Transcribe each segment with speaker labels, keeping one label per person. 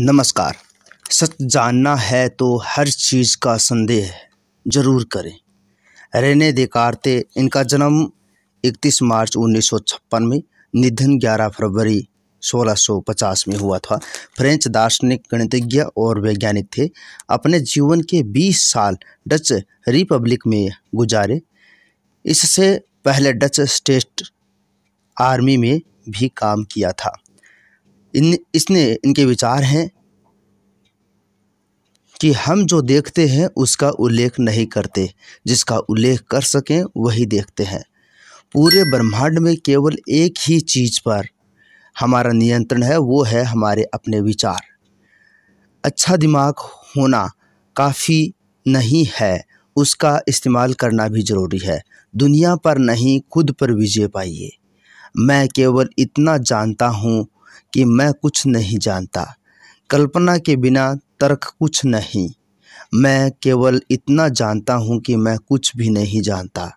Speaker 1: नमस्कार सच जानना है तो हर चीज़ का संदेह जरूर करें रेने देकार्ते इनका जन्म 31 मार्च उन्नीस में निधन 11 फरवरी 1650 में हुआ था फ्रेंच दार्शनिक गणितज्ञ और वैज्ञानिक थे अपने जीवन के 20 साल डच रिपब्लिक में गुजारे इससे पहले डच स्टेट आर्मी में भी काम किया था इन इसने इनके विचार हैं कि हम जो देखते हैं उसका उल्लेख नहीं करते जिसका उल्लेख कर सकें वही देखते हैं पूरे ब्रह्मांड में केवल एक ही चीज़ पर हमारा नियंत्रण है वो है हमारे अपने विचार अच्छा दिमाग होना काफ़ी नहीं है उसका इस्तेमाल करना भी ज़रूरी है दुनिया पर नहीं खुद पर विजय पाइए मैं केवल इतना जानता हूँ कि मैं कुछ नहीं जानता कल्पना के बिना तर्क कुछ नहीं मैं केवल इतना जानता हूँ कि मैं कुछ भी नहीं जानता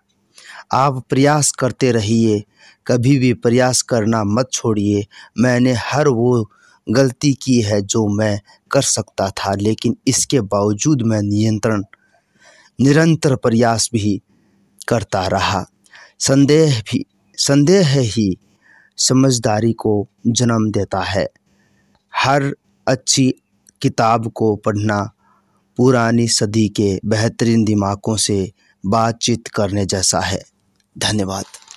Speaker 1: आप प्रयास करते रहिए कभी भी प्रयास करना मत छोड़िए मैंने हर वो गलती की है जो मैं कर सकता था लेकिन इसके बावजूद मैं नियंत्रण निरंतर प्रयास भी करता रहा संदेह भी संदेह ही समझदारी को जन्म देता है हर अच्छी किताब को पढ़ना पुरानी सदी के बेहतरीन दिमागों से बातचीत करने जैसा है धन्यवाद